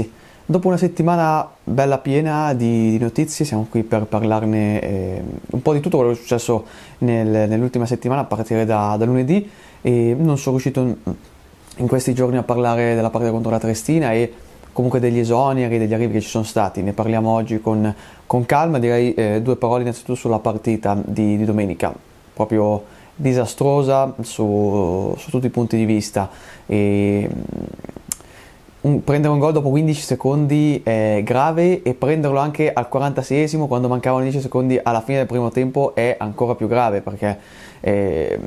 ragazzi, dopo una settimana bella piena di, notizie siamo qui per parlarne eh, un po' di tutto quello che è successo nel, nell'ultima settimana a partire da, da, lunedì e non sono riuscito in questi giorni a parlare della partita contro la Trestina e comunque degli esoneri, degli arrivi che ci sono stati, ne parliamo oggi con, con calma, direi eh, due parole innanzitutto sulla partita di, di domenica, proprio disastrosa su, su, tutti i punti di vista e, un, prendere un gol dopo 15 secondi è grave e prenderlo anche al 46esimo quando mancavano 10 secondi alla fine del primo tempo è ancora più grave perché eh,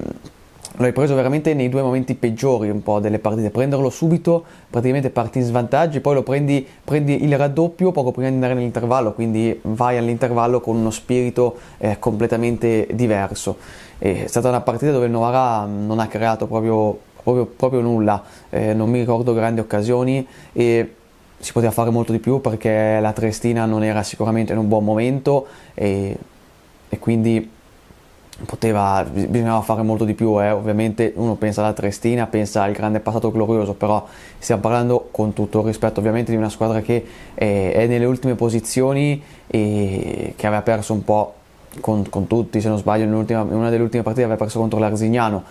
lo preso veramente nei due momenti peggiori un po' delle partite. Prenderlo subito, praticamente parti in svantaggio, e poi lo prendi, prendi il raddoppio poco prima di andare nell'intervallo, quindi vai all'intervallo con uno spirito eh, completamente diverso. È stata una partita dove il Novara non ha creato proprio proprio, proprio nulla, eh, non mi ricordo grandi occasioni e si poteva fare molto di più perché la Triestina non era sicuramente in un buon momento e, e quindi poteva, bisognava fare molto di più, eh. ovviamente uno pensa alla Triestina, pensa al grande passato glorioso, però stiamo parlando con tutto il rispetto ovviamente di una squadra che è, eh, è nelle ultime posizioni e che aveva perso un po' con, con tutti, se non sbaglio in, in, una delle ultime partite aveva perso contro l'Arsignano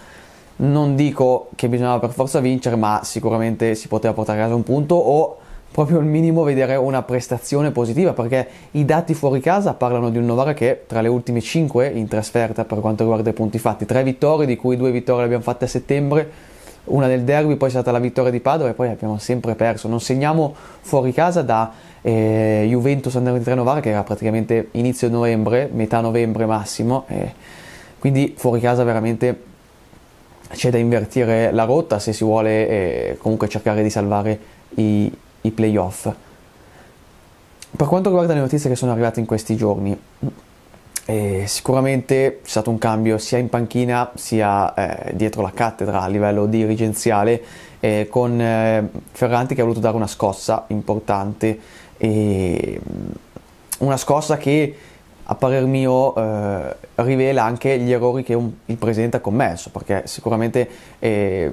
non dico che bisognava per forza vincere, ma sicuramente si poteva portare a casa un punto o proprio al minimo vedere una prestazione positiva perché i dati fuori casa parlano di un Novara che tra le ultime 5 in trasferta per quanto riguarda i punti fatti, 3 vittorie di cui 2 vittorie le abbiamo fatte a settembre, una del derby, poi è stata la vittoria di Padova e poi abbiamo sempre perso. Non segniamo fuori casa da eh, Juventus Under 23 Novara che era praticamente inizio novembre, metà novembre massimo, eh, quindi fuori casa veramente c'è da invertire la rotta se si vuole eh, comunque cercare di salvare i, i playoff. Per quanto riguarda le notizie che sono arrivate in questi giorni, eh, sicuramente c'è stato un cambio sia in panchina sia eh, dietro la cattedra a livello dirigenziale, eh, con eh, Ferranti che ha voluto dare una scossa importante, una scossa che a parer mio eh, rivela anche gli errori che un, il presidente ha commesso, perché sicuramente eh,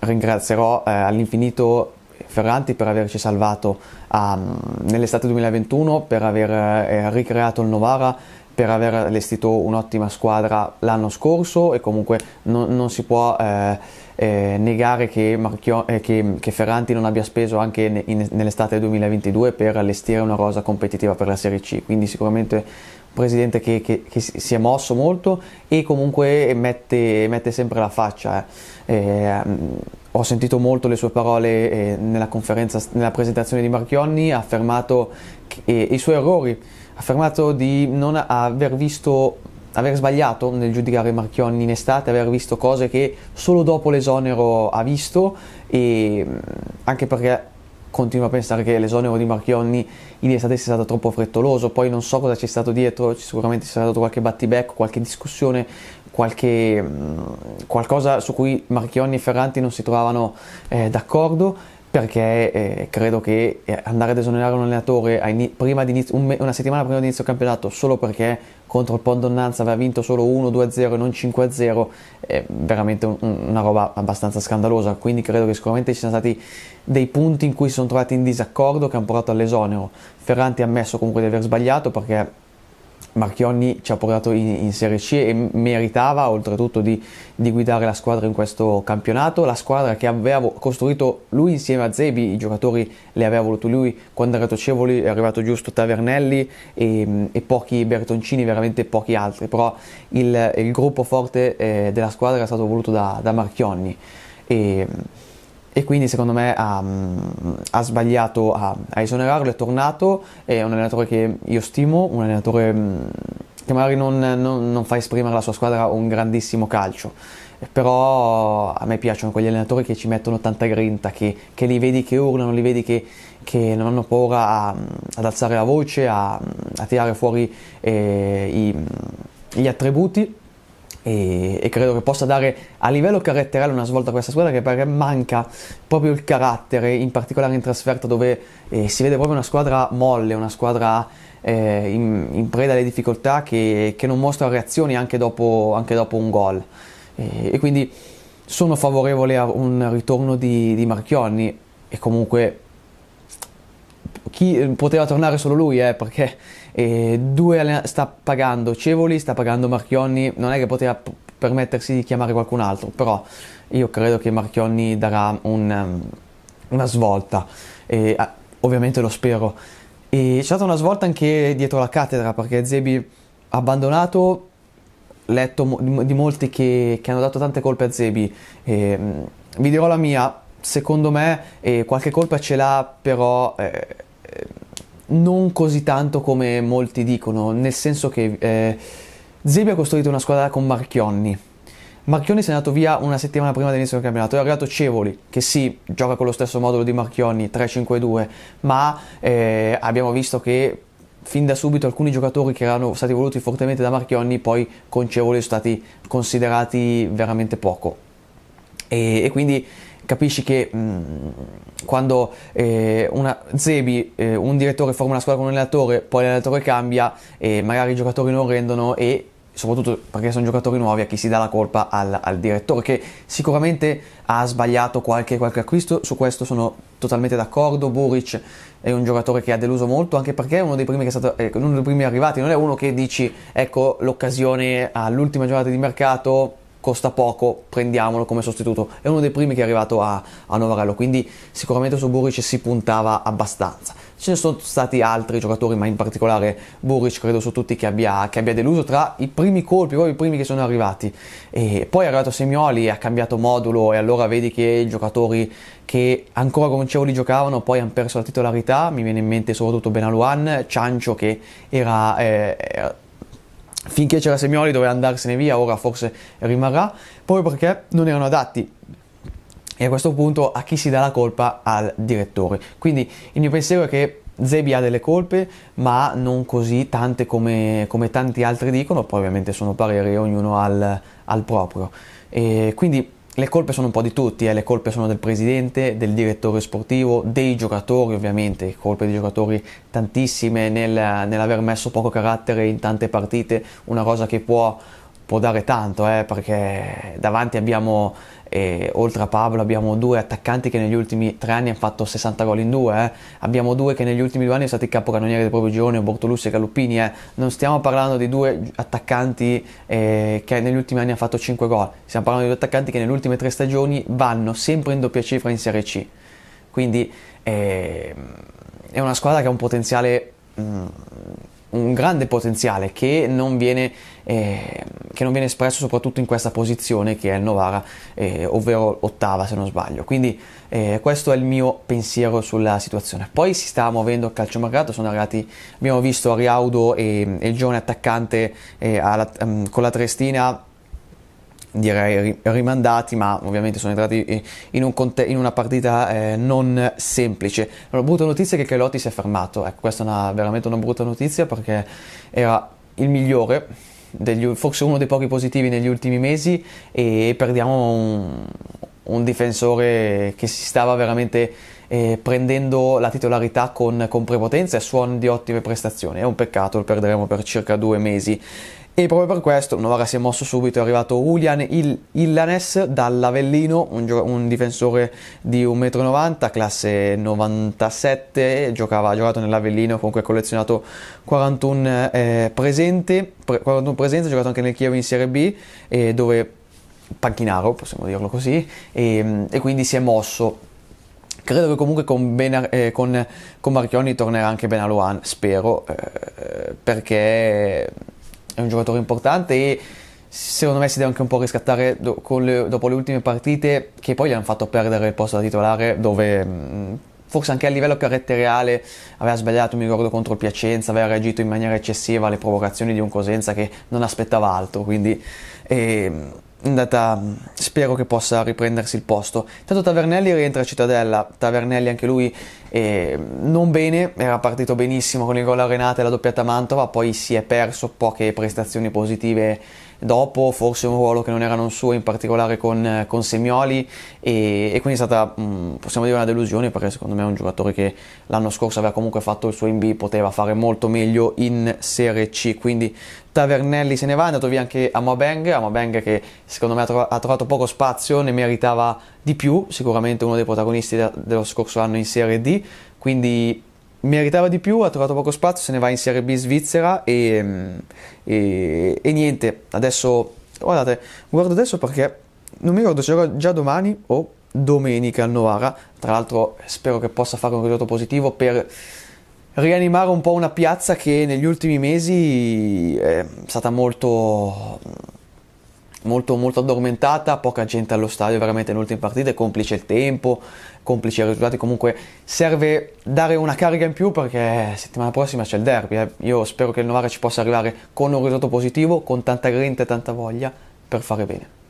ringrazierò eh, all'infinito Ferranti per averci salvato um, nell'estate 2021, per aver eh, ricreato il Novara per aver allestito un'ottima squadra l'anno scorso e comunque non, non si può eh, eh, negare che, Marchio, eh, che, che, Ferranti non abbia speso anche ne, in, nell'estate 2022 per allestire una rosa competitiva per la Serie C, quindi sicuramente un presidente che, che si è mosso molto e comunque mette, mette sempre la faccia. Eh. Eh, ho sentito molto le sue parole eh, nella, nella presentazione di Marchionni, ha affermato i suoi errori affermato di non aver visto aver sbagliato nel giudicare Marchionni in estate, aver visto cose che solo dopo l'esonero ha visto e mm, anche perché continuo a pensare che l'esonero di Marchionni in estate sia stato troppo frettoloso, poi non so cosa c'è stato dietro, sicuramente sarà stato qualche battibecco, qualche discussione, qualche, mm, qualcosa su cui Marchionni e Ferranti non si trovavano eh, d'accordo perché eh, credo che eh, andare ad esonerare un allenatore in- prima di inizio, un una settimana prima di inizio campionato solo perché contro il Pondonnanza aveva vinto solo 1-2-0 e non 5-0 è veramente un- una roba abbastanza scandalosa quindi credo che sicuramente ci siano stati dei punti in cui si sono trovati in disaccordo che hanno portato all'esonero Ferranti ha ammesso comunque di aver sbagliato perché Marchionni ci ha portato in, in, Serie C e meritava oltretutto di, di, guidare la squadra in questo campionato, la squadra che aveva costruito lui insieme a Zebi, i giocatori li aveva voluti lui, quando era Tocevoli è arrivato giusto Tavernelli e, e pochi Bertoncini, veramente pochi altri, però il, il gruppo forte eh, della squadra è stato voluto da, da Marchionni. E, e quindi secondo me ha, mm, ha sbagliato a, a, esonerarlo, è tornato, è un allenatore che io stimo, un allenatore mm, che magari non, non, non fa esprimere alla sua squadra un grandissimo calcio, però a me piacciono quegli allenatori che ci mettono tanta grinta, che, che li vedi che urlano, li vedi che, che non hanno paura a, ad alzare la voce, a, a tirare fuori eh, i, gli attributi e, e, credo che possa dare a livello caratteriale una svolta a questa squadra che per me manca proprio il carattere, in particolare in trasferta dove eh, si vede proprio una squadra molle, una squadra eh, in, in, preda alle difficoltà che, che, non mostra reazioni anche dopo, anche dopo un gol. E, e, quindi sono favorevole a un ritorno di, di Marchionni e comunque chi poteva tornare solo lui, eh, perché e due sta pagando Cevoli, sta pagando Marchionni, non è che poteva p- permettersi di chiamare qualcun altro, però io credo che Marchionni darà un, ehm, una svolta, e, ovviamente lo spero. E c'è stata una svolta anche dietro la cattedra perché Zebi abbandonato, letto di molti che, che, hanno dato tante colpe a Zebi. E, vi dirò la mia, secondo me eh, qualche colpa ce l'ha, però... Eh, non così tanto come molti dicono, nel senso che eh, Zebi ha costruito una squadra con Marchionni. Marchionni si è andato via una settimana prima dell'inizio del campionato, è arrivato Cevoli, che sì, gioca con lo stesso modulo di Marchionni, 3-5-2, ma eh, abbiamo visto che fin da subito alcuni giocatori che erano stati voluti fortemente da Marchionni poi con Cevoli sono stati considerati veramente poco. E, e quindi capisci che mh, mm, quando eh, una, Zebi, eh, un direttore forma una squadra con un allenatore, poi l'allenatore cambia e magari i giocatori non rendono e soprattutto perché sono giocatori nuovi a chi si dà la colpa al, al direttore che sicuramente ha sbagliato qualche, qualche, acquisto, su questo sono totalmente d'accordo, Buric è un giocatore che ha deluso molto anche perché è uno dei primi, che è stato, eh, uno dei primi arrivati, non è uno che dici ecco l'occasione all'ultima giornata di mercato costa poco, prendiamolo come sostituto. È uno dei primi che è arrivato a, a Novarello, quindi sicuramente su Buric si puntava abbastanza. Ce ne sono stati altri giocatori, ma in particolare Buric credo su tutti che abbia, che abbia deluso tra i primi colpi, proprio i primi che sono arrivati. E poi è arrivato Semioli, ha cambiato modulo e allora vedi che i giocatori che ancora con Ceoli giocavano poi hanno perso la titolarità, mi viene in mente soprattutto Benaluan, Ciancio che era... Eh, finché c'era Semioli doveva andarsene via, ora forse rimarrà, proprio perché non erano adatti. E a questo punto a chi si dà la colpa? Al direttore. Quindi il mio pensiero è che Zebi ha delle colpe, ma non così tante come, come tanti altri dicono, poi ovviamente sono pareri, ognuno al, al proprio. E quindi le colpe sono un po' di tutti, eh? le colpe sono del presidente, del direttore sportivo, dei giocatori ovviamente, colpe dei giocatori tantissime nel, nell'aver messo poco carattere in tante partite, una cosa che può, può dare tanto eh? perché davanti abbiamo e oltre a Pablo abbiamo due attaccanti che negli ultimi tre anni hanno fatto 60 gol in due, eh. abbiamo due che negli ultimi due anni sono stati capocannoniere del proprio girone, Bortolussi e Galuppini, eh. non stiamo parlando di due attaccanti eh, che negli ultimi anni hanno fatto 5 gol, stiamo parlando di due attaccanti che nelle ultime tre stagioni vanno sempre in doppia cifra in Serie C, quindi ehm, è una squadra che ha un potenziale... Mh, mm, un grande potenziale che non, viene, eh, che non viene, espresso soprattutto in questa posizione che è il Novara, eh, ovvero ottava se non sbaglio. Quindi eh, questo è il mio pensiero sulla situazione. Poi si sta muovendo il calciomercato, sono arrivati, abbiamo visto Riaudo e, e il giovane attaccante eh, alla, um, con la Trestina direi rimandati, ma ovviamente sono entrati in, un conte- in una partita eh, non semplice. La brutta notizia è che Calotti si è fermato, ecco, questa è una, veramente una brutta notizia perché era il migliore, degli, forse uno dei pochi positivi negli ultimi mesi e perdiamo un, un difensore che si stava veramente eh, prendendo la titolarità con, con prepotenza e suon di ottime prestazioni. È un peccato, lo perderemo per circa due mesi. E proprio per questo Novara si è mosso subito, è arrivato Julian Il- Illanes dall'Avellino, un, gio- un difensore di 1,90 m, classe 97, giocava, ha giocato nell'Avellino, comunque ha collezionato 41, eh, presente, pre- 41 presenze, ha giocato anche nel Chievo in Serie B, eh, dove panchinaro, possiamo dirlo così, e, e quindi si è mosso credo che comunque con, Benar, eh, con, con Marchioni tornerà anche Benaluan, spero, eh, perché è un giocatore importante e secondo me si deve anche un po' riscattare do, le, dopo le ultime partite che poi gli hanno fatto perdere il posto da titolare dove mh, mm, forse anche a livello caratteriale aveva sbagliato, mi ricordo, contro il Piacenza, aveva reagito in maniera eccessiva alle provocazioni di un Cosenza che non aspettava altro, quindi... E, ehm, andata, spero che possa riprendersi il posto. Intanto Tavernelli rientra a Cittadella, Tavernelli anche lui eh, non bene, era partito benissimo con il gol a Renata e la doppiata Mantova, poi si è perso poche prestazioni positive dopo, forse un ruolo che non era non suo, in particolare con, eh, con Semioli e, e, quindi è stata, mh, mm, possiamo dire, una delusione perché secondo me è un giocatore che l'anno scorso aveva comunque fatto il suo in B, poteva fare molto meglio in Serie C, quindi Tavernelli se ne va, è andato via anche Amabeng, Amabeng che secondo me ha, tro- ha, trovato poco spazio, ne meritava di più, sicuramente uno dei protagonisti de- dello scorso anno in Serie D, quindi meritava di più, ha trovato poco spazio, se ne va in Serie B svizzera e, mm, e, e niente, adesso guardate, guardo adesso perché non mi ricordo se gioca già domani o domenica al Novara, tra l'altro spero che possa fare un risultato positivo per rianimare un po' una piazza che negli ultimi mesi è stata molto molto, molto addormentata, poca gente allo stadio veramente in ultime partite, complice il tempo, complice i risultati, comunque serve dare una carica in più perché settimana prossima c'è il derby, eh. io spero che il Novara ci possa arrivare con un risultato positivo, con tanta grinta e tanta voglia per fare bene.